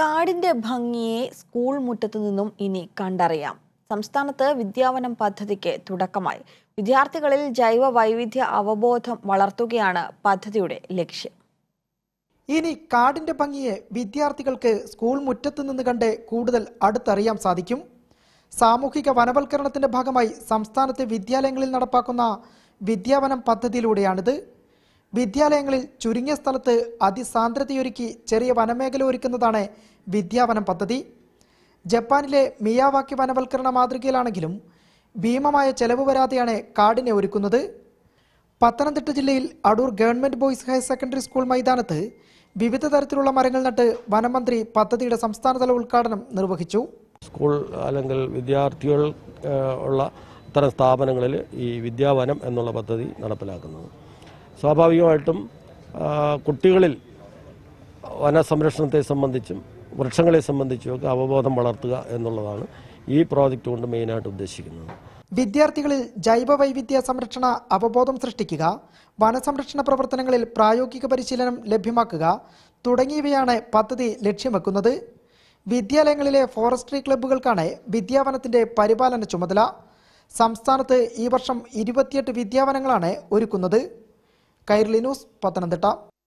കാടിന്റെ ഭംഗിയെ സ്കൂൾ മുറ്റത്തു നിന്നും ഇനി കണ്ടറിയാം സംസ്ഥാനത്ത് വിദ്യാവനം പദ്ധതിക്ക് തുടക്കമായി വിദ്യാർത്ഥികളിൽ ജൈവ വൈവിധ്യ അവബോധം വളർത്തുകയാണ് പദ്ധതിയുടെ ലക്ഷ്യം ഇനി കാടിന്റെ ഭംഗിയെ വിദ്യാർത്ഥികൾക്ക് സ്കൂൾ മുറ്റത്തു നിന്ന് കണ്ട് കൂടുതൽ അടുത്തറിയാൻ സാധിക്കും സാമൂഹിക വനവൽക്കരണത്തിന്റെ ഭാഗമായി സംസ്ഥാനത്തെ വിദ്യാലയങ്ങളിൽ നടപ്പാക്കുന്ന വിദ്യാവനം പദ്ധതിയിലൂടെയാണിത് വിദ്യാലയങ്ങളിൽ ചുരുങ്ങിയ സ്ഥലത്ത് അതിസാന്ദ്രതയൊരുക്കി ചെറിയ വനമേഖല ഒരുക്കുന്നതാണ് വിദ്യാവനം പദ്ധതി ജപ്പാനിലെ മിയാവാക്കി വനവൽക്കരണ മാതൃകയിലാണെങ്കിലും ഭീമമായ ചെലവ് വരാതെയാണ് കാടിനെ ഒരുക്കുന്നത് പത്തനംതിട്ട ജില്ലയിൽ Adoor government boys higher secondary school മൈതാനത്ത് വിവിധ തരത്തിലുള്ള മരങ്ങൾ നട്ട് വനമന്ത്രി പദ്ധതിയുടെ സംസ്ഥാനതല ഉദ്ഘാടനം നിർവഹിച്ചു സ്കൂൾ അല്ലെങ്കിൽ വിദ്യാർത്ഥികൾ ഉള്ള അത്തരം സ്ഥാപനങ്ങളിൽ ഈ വിദ്യാവനം എന്നുള്ള പദ്ധതി നടപ്പിലാക്കുന്നത് സ്വാഭാവികമായിട്ടും കുട്ടികളിൽ വനസംരക്ഷണത്തെ സംബന്ധിച്ചും വൃക്ഷങ്ങളെ സംബന്ധിച്ചുമൊക്കെ അവബോധം വളർത്തുക എന്നുള്ളതാണ് ഈ പ്രോജക്റ്റ് കൊണ്ട് മെയിനായിട്ട് ഉദ്ദേശിക്കുന്നത് വിദ്യാർത്ഥികളിൽ ജൈവ വൈവിധ്യ സംരക്ഷണ അവബോധം സൃഷ്ടിക്കുക വനസംരക്ഷണ പ്രവർത്തനങ്ങളിൽ പ്രായോഗിക പരിശീലനം ലഭ്യമാക്കുക തുടങ്ങിയവയാണ് പദ്ധതി ലക്ഷ്യം വെക്കുന്നത് വിദ്യാലയങ്ങളിലെ ഫോറസ്ട്രി ക്ലബ്ബുകൾക്കാണ് വിദ്യാവനത്തിന്റെ പരിപാലന ചുമതല സംസ്ഥാനത്ത് ഈ വർഷം ഇരുപത്തിയെട്ട് വിദ്യാവനങ്ങളാണ് ഒരുക്കുന്നത് കൈർലി പത്തനംതിട്ട